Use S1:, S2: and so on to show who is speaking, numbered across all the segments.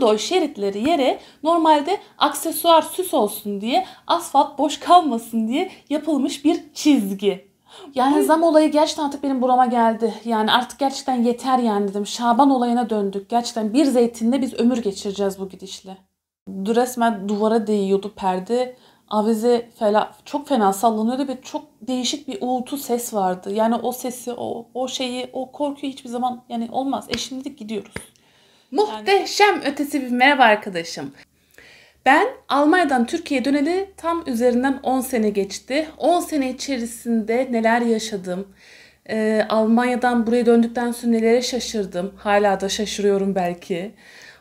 S1: Bordo şeritleri yere normalde aksesuar süs olsun diye asfalt boş kalmasın diye yapılmış bir çizgi. Yani zam olayı gerçekten artık benim burama geldi. Yani artık gerçekten yeter yani dedim. Şaban olayına döndük. Gerçekten bir zeytinle biz ömür geçireceğiz bu gidişle. Resmen duvara değiyordu perde. Avize fela, çok fena sallanıyordu ve çok değişik bir uğultu ses vardı. Yani o sesi, o, o şeyi, o korkuyu hiçbir zaman yani olmaz. E şimdi gidiyoruz. Muhteşem yani... ötesi bir merhaba arkadaşım. Ben Almanya'dan Türkiye'ye döneli tam üzerinden 10 sene geçti. 10 sene içerisinde neler yaşadım. Ee, Almanya'dan buraya döndükten sonra nelere şaşırdım. Hala da şaşırıyorum belki.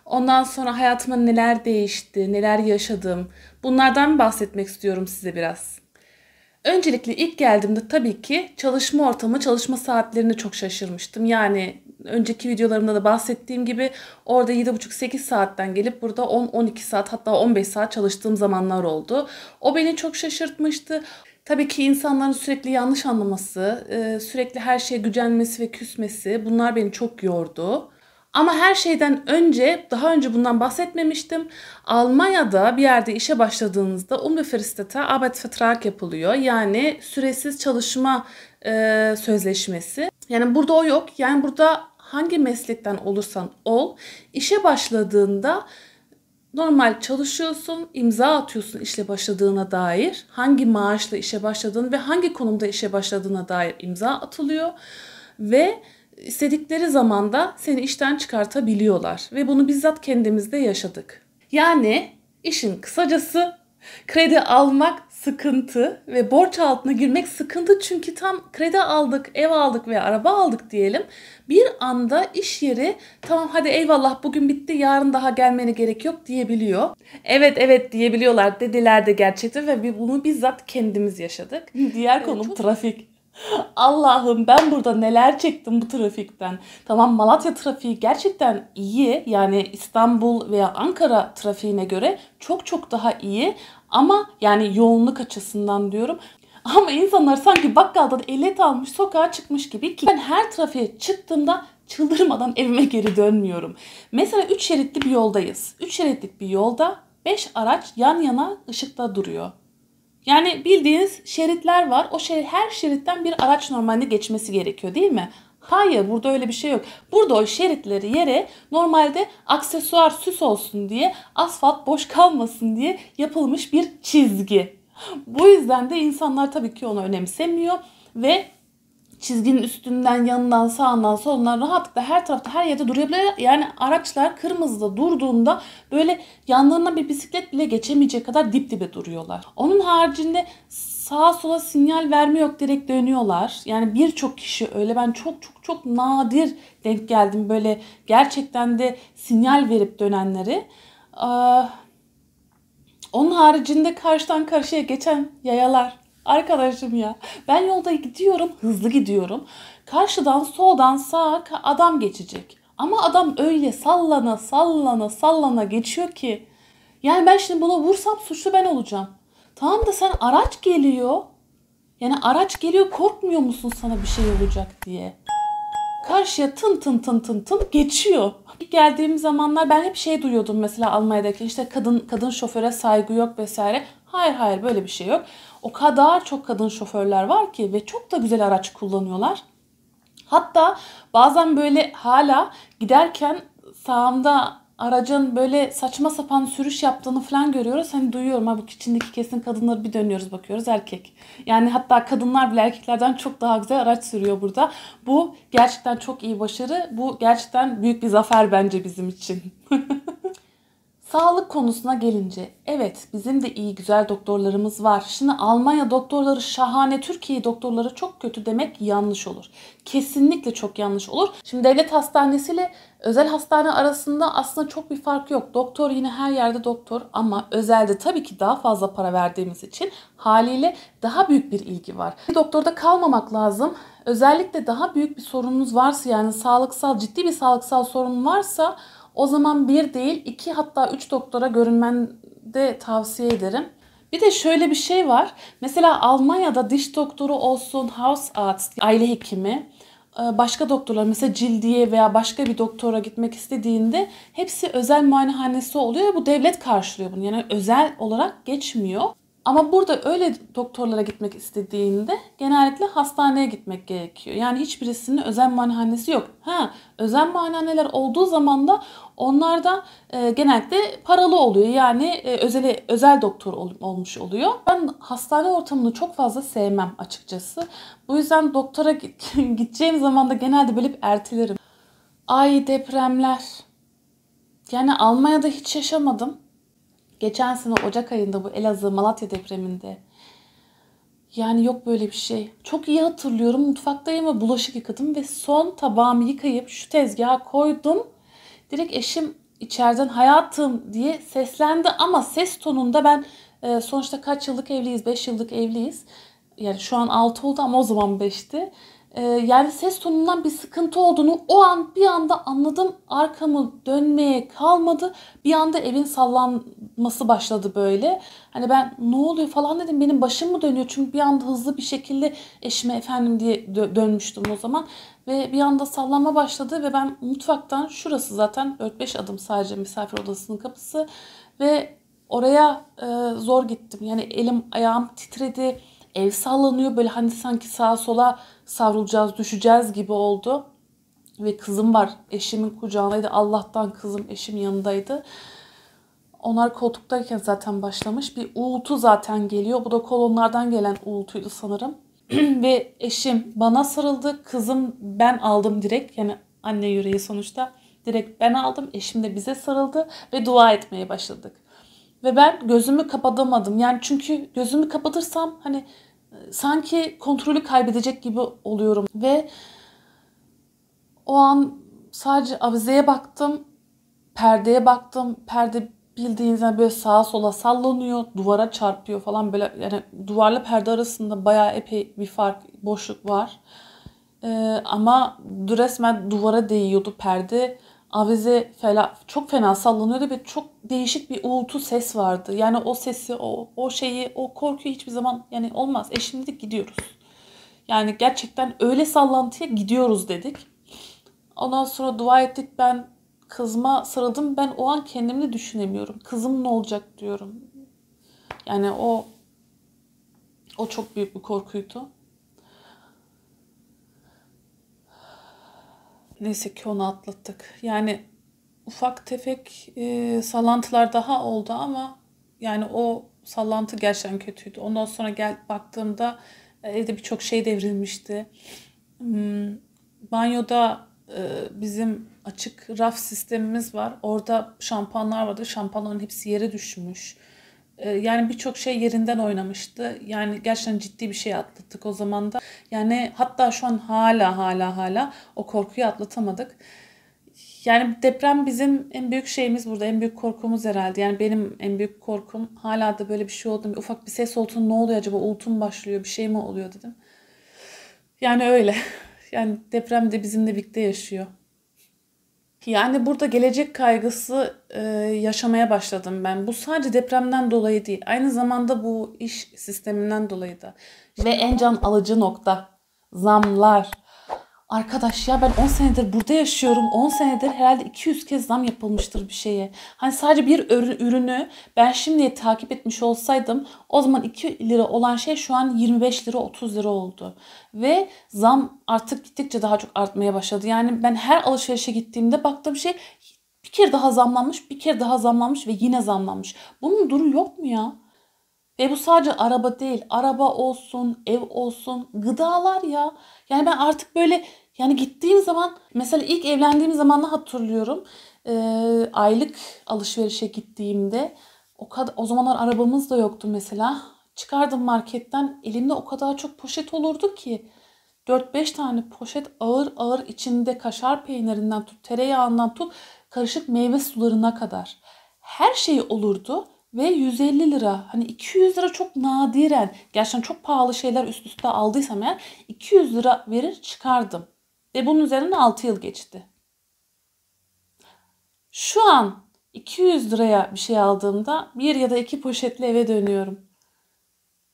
S1: Ondan sonra hayatıma neler değişti, neler yaşadım. Bunlardan bahsetmek istiyorum size biraz. Öncelikle ilk geldiğimde tabii ki çalışma ortamı, çalışma saatlerini çok şaşırmıştım. Yani önceki videolarımda da bahsettiğim gibi orada 7,5-8 saatten gelip burada 10-12 saat hatta 15 saat çalıştığım zamanlar oldu. O beni çok şaşırtmıştı. Tabii ki insanların sürekli yanlış anlaması, sürekli her şeye gücenmesi ve küsmesi bunlar beni çok yordu. Ama her şeyden önce daha önce bundan bahsetmemiştim. Almanya'da bir yerde işe başladığınızda unbefristete Arbeitsvertrag yapılıyor. Yani süresiz çalışma e, sözleşmesi. Yani burada o yok. Yani burada hangi meslekten olursan ol işe başladığında normal çalışıyorsun, imza atıyorsun işe başladığına dair, hangi maaşla işe başladığın ve hangi konumda işe başladığına dair imza atılıyor ve istedikleri zamanda seni işten çıkartabiliyorlar ve bunu bizzat kendimizde yaşadık. Yani işin kısacası kredi almak sıkıntı ve borç altına girmek sıkıntı çünkü tam kredi aldık, ev aldık veya araba aldık diyelim. Bir anda iş yeri tamam hadi eyvallah bugün bitti yarın daha gelmene gerek yok diyebiliyor. Evet evet diyebiliyorlar dediler de gerçekten ve bunu bizzat kendimiz yaşadık. Diğer ee, konum trafik. Allah'ım ben burada neler çektim bu trafikten. Tamam Malatya trafiği gerçekten iyi. Yani İstanbul veya Ankara trafiğine göre çok çok daha iyi. Ama yani yoğunluk açısından diyorum. Ama insanlar sanki bakkaldan ehliyet almış sokağa çıkmış gibi ki ben her trafiğe çıktığımda çıldırmadan evime geri dönmüyorum. Mesela 3 şeritli bir yoldayız. 3 şeritli bir yolda 5 araç yan yana ışıkta duruyor. Yani bildiğiniz şeritler var. O şerit, her şeritten bir araç normalde geçmesi gerekiyor değil mi? Hayır burada öyle bir şey yok. Burada o şeritleri yere normalde aksesuar süs olsun diye asfalt boş kalmasın diye yapılmış bir çizgi. Bu yüzden de insanlar tabii ki onu önemsemiyor ve çizginin üstünden, yanından, sağından, solundan rahatlıkla her tarafta, her yerde durabilir. Yani araçlar kırmızıda durduğunda böyle yanlarına bir bisiklet bile geçemeyecek kadar dip dibe duruyorlar. Onun haricinde sağa sola sinyal vermiyor, yok direkt dönüyorlar. Yani birçok kişi öyle ben çok çok çok nadir denk geldim böyle gerçekten de sinyal verip dönenleri. Ee, onun haricinde karşıdan karşıya geçen yayalar Arkadaşım ya ben yolda gidiyorum hızlı gidiyorum. Karşıdan soldan sağa adam geçecek. Ama adam öyle sallana sallana sallana geçiyor ki. Yani ben şimdi buna vursam suçlu ben olacağım. Tamam da sen araç geliyor. Yani araç geliyor korkmuyor musun sana bir şey olacak diye. Karşıya tın tın tın tın tın geçiyor. İlk geldiğim zamanlar ben hep şey duyuyordum mesela Almanya'daki işte kadın kadın şoföre saygı yok vesaire. Hayır hayır böyle bir şey yok. O kadar çok kadın şoförler var ki ve çok da güzel araç kullanıyorlar. Hatta bazen böyle hala giderken sağımda aracın böyle saçma sapan sürüş yaptığını falan görüyoruz. Hani duyuyorum ha bu içindeki kesin kadınları bir dönüyoruz bakıyoruz erkek. Yani hatta kadınlar bile erkeklerden çok daha güzel araç sürüyor burada. Bu gerçekten çok iyi başarı. Bu gerçekten büyük bir zafer bence bizim için. Sağlık konusuna gelince evet bizim de iyi güzel doktorlarımız var. Şimdi Almanya doktorları şahane, Türkiye doktorları çok kötü demek yanlış olur. Kesinlikle çok yanlış olur. Şimdi devlet hastanesi ile özel hastane arasında aslında çok bir fark yok. Doktor yine her yerde doktor ama özelde tabii ki daha fazla para verdiğimiz için haliyle daha büyük bir ilgi var. Doktorda kalmamak lazım. Özellikle daha büyük bir sorununuz varsa yani sağlıksal ciddi bir sağlıksal sorun varsa o zaman bir değil iki hatta üç doktora görünmen de tavsiye ederim. Bir de şöyle bir şey var. Mesela Almanya'da diş doktoru olsun, house Hausarzt, aile hekimi, e, başka doktorlar mesela cildiye veya başka bir doktora gitmek istediğinde hepsi özel muayenehanesi oluyor ve bu devlet karşılıyor bunu. Yani özel olarak geçmiyor. Ama burada öyle doktorlara gitmek istediğinde genellikle hastaneye gitmek gerekiyor. Yani hiçbirisinin özel manhanesi yok. Ha, özel manhaneler olduğu zaman da onlar da e, genellikle paralı oluyor. Yani e, özel özel doktor ol, olmuş oluyor. Ben hastane ortamını çok fazla sevmem açıkçası. Bu yüzden doktora gideceğim zaman da genelde böyle ertelerim. Ay depremler. Yani Almanya'da hiç yaşamadım. Geçen sene Ocak ayında bu Elazığ Malatya depreminde. Yani yok böyle bir şey. Çok iyi hatırlıyorum. Mutfaktayım ve bulaşık yıkadım ve son tabağımı yıkayıp şu tezgaha koydum. Direkt eşim içeriden hayatım diye seslendi ama ses tonunda ben e, sonuçta kaç yıllık evliyiz? 5 yıllık evliyiz. Yani şu an 6 oldu ama o zaman 5'ti. Ee, yani ses tonundan bir sıkıntı olduğunu o an bir anda anladım. Arkamı dönmeye kalmadı. Bir anda evin sallanması başladı böyle. Hani ben ne oluyor falan dedim. Benim başım mı dönüyor? Çünkü bir anda hızlı bir şekilde eşime efendim diye dö- dönmüştüm o zaman. Ve bir anda sallanma başladı ve ben mutfaktan şurası zaten 4-5 adım sadece misafir odasının kapısı. Ve oraya e, zor gittim. Yani elim ayağım titredi Ev sallanıyor böyle hani sanki sağa sola savrulacağız, düşeceğiz gibi oldu. Ve kızım var. Eşimin kucağındaydı. Allah'tan kızım eşim yanındaydı. Onlar koltuktayken zaten başlamış. Bir uğultu zaten geliyor. Bu da kolonlardan gelen uğultuydu sanırım. ve eşim bana sarıldı. Kızım ben aldım direkt. Yani anne yüreği sonuçta. Direkt ben aldım. Eşim de bize sarıldı ve dua etmeye başladık. Ve ben gözümü kapatamadım. Yani çünkü gözümü kapatırsam hani e, sanki kontrolü kaybedecek gibi oluyorum. Ve o an sadece avizeye baktım, perdeye baktım. Perde bildiğiniz yani böyle sağa sola sallanıyor, duvara çarpıyor falan böyle yani duvarla perde arasında bayağı epey bir fark, boşluk var. Ee, ama resmen duvara değiyordu perde avize fela, çok fena sallanıyordu ve çok değişik bir uğultu ses vardı. Yani o sesi, o, o şeyi, o korkuyu hiçbir zaman yani olmaz. E şimdi de gidiyoruz. Yani gerçekten öyle sallantıya gidiyoruz dedik. Ondan sonra dua ettik ben kızma sarıldım. Ben o an kendimi düşünemiyorum. Kızım ne olacak diyorum. Yani o o çok büyük bir korkuydu. Neyse ki onu atlattık. Yani ufak tefek e, sallantılar daha oldu ama yani o sallantı gerçekten kötüydü. Ondan sonra gel baktığımda e, evde birçok şey devrilmişti. Hmm, banyoda e, bizim açık raf sistemimiz var. Orada şampanlar vardı. Şampanların hepsi yere düşmüş. Ee, yani birçok şey yerinden oynamıştı. Yani gerçekten ciddi bir şey atlattık o zaman da. Yani hatta şu an hala hala hala o korkuyu atlatamadık. Yani deprem bizim en büyük şeyimiz burada. En büyük korkumuz herhalde. Yani benim en büyük korkum hala da böyle bir şey oldu. Bir ufak bir ses oldu. Ne oluyor acaba? Ultum başlıyor. Bir şey mi oluyor dedim. Yani öyle. Yani deprem de bizimle birlikte yaşıyor. Yani burada gelecek kaygısı e, yaşamaya başladım ben. Bu sadece depremden dolayı değil. Aynı zamanda bu iş sisteminden dolayı da. Ve en can alıcı nokta zamlar. Arkadaş ya ben 10 senedir burada yaşıyorum. 10 senedir herhalde 200 kez zam yapılmıştır bir şeye. Hani sadece bir ürünü ben şimdiye takip etmiş olsaydım o zaman 2 lira olan şey şu an 25 lira 30 lira oldu. Ve zam artık gittikçe daha çok artmaya başladı. Yani ben her alışverişe gittiğimde baktığım şey bir kere daha zamlanmış, bir kere daha zamlanmış ve yine zamlanmış. Bunun duru yok mu ya? Ve bu sadece araba değil. Araba olsun, ev olsun, gıdalar ya. Yani ben artık böyle yani gittiğim zaman mesela ilk evlendiğim zamanla hatırlıyorum. E, aylık alışverişe gittiğimde o kadar o zamanlar arabamız da yoktu mesela. Çıkardım marketten elimde o kadar çok poşet olurdu ki 4-5 tane poşet ağır ağır içinde kaşar peynirinden tut, tereyağından tut, karışık meyve sularına kadar her şey olurdu ve 150 lira. Hani 200 lira çok nadiren gerçekten çok pahalı şeyler üst üste aldıysam eğer 200 lira verir çıkardım. Ve bunun üzerinden 6 yıl geçti. Şu an 200 liraya bir şey aldığımda bir ya da iki poşetle eve dönüyorum.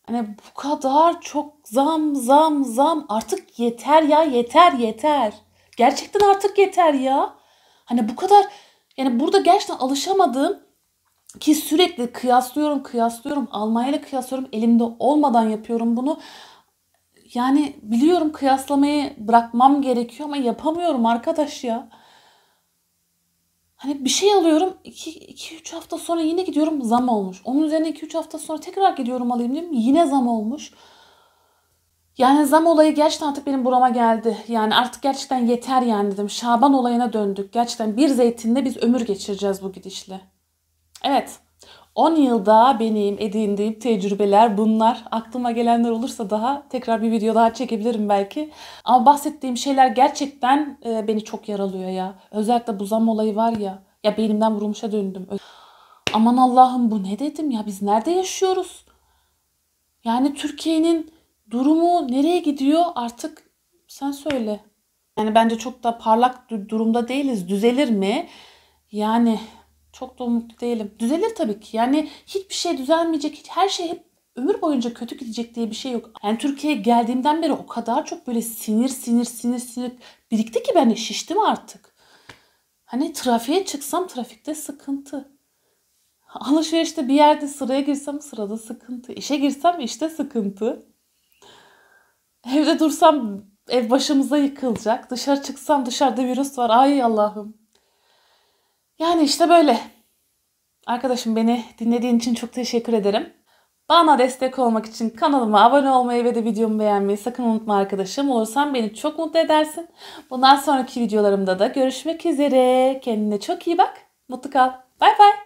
S1: Hani bu kadar çok zam zam zam artık yeter ya yeter yeter. Gerçekten artık yeter ya. Hani bu kadar yani burada gerçekten alışamadığım ki sürekli kıyaslıyorum, kıyaslıyorum. Almanya'yla kıyaslıyorum. Elimde olmadan yapıyorum bunu. Yani biliyorum kıyaslamayı bırakmam gerekiyor ama yapamıyorum arkadaş ya. Hani bir şey alıyorum 2-3 hafta sonra yine gidiyorum zam olmuş. Onun üzerine 2-3 hafta sonra tekrar gidiyorum alayım diyeyim yine zam olmuş. Yani zam olayı gerçekten artık benim burama geldi. Yani artık gerçekten yeter yani dedim. Şaban olayına döndük. Gerçekten bir zeytinle biz ömür geçireceğiz bu gidişle. Evet. 10 yılda benim edindiğim tecrübeler bunlar. Aklıma gelenler olursa daha tekrar bir video daha çekebilirim belki. Ama bahsettiğim şeyler gerçekten e, beni çok yaralıyor ya. Özellikle bu zam olayı var ya. Ya beynimden vurulmuşa döndüm. Aman Allah'ım bu ne dedim ya biz nerede yaşıyoruz? Yani Türkiye'nin durumu nereye gidiyor artık sen söyle. Yani bence çok da parlak durumda değiliz. Düzelir mi? Yani çok da umutlu değilim. Düzelir tabii ki. Yani hiçbir şey düzelmeyecek. her şey hep ömür boyunca kötü gidecek diye bir şey yok. Yani Türkiye'ye geldiğimden beri o kadar çok böyle sinir sinir sinir sinir birikti ki ben şiştim artık. Hani trafiğe çıksam trafikte sıkıntı. Alışverişte bir yerde sıraya girsem sırada sıkıntı. İşe girsem işte sıkıntı. Evde dursam ev başımıza yıkılacak. Dışarı çıksam dışarıda virüs var. Ay Allah'ım. Yani işte böyle. Arkadaşım beni dinlediğin için çok teşekkür ederim. Bana destek olmak için kanalıma abone olmayı ve de videomu beğenmeyi sakın unutma arkadaşım. Olursan beni çok mutlu edersin. Bundan sonraki videolarımda da görüşmek üzere. Kendine çok iyi bak. Mutlu kal. Bay bay.